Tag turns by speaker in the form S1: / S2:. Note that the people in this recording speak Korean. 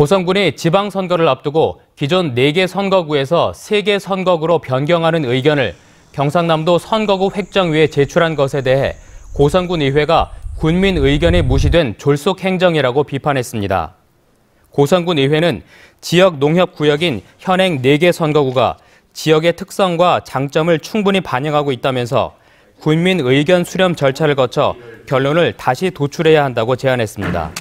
S1: 고성군이 지방선거를 앞두고 기존 4개 선거구에서 3개 선거구로 변경하는 의견을 경상남도 선거구 획정위에 제출한 것에 대해 고성군 의회가 군민 의견이 무시된 졸속 행정이라고 비판했습니다. 고성군 의회는 지역 농협 구역인 현행 4개 선거구가 지역의 특성과 장점을 충분히 반영하고 있다면서 군민 의견 수렴 절차를 거쳐 결론을 다시 도출해야 한다고 제안했습니다.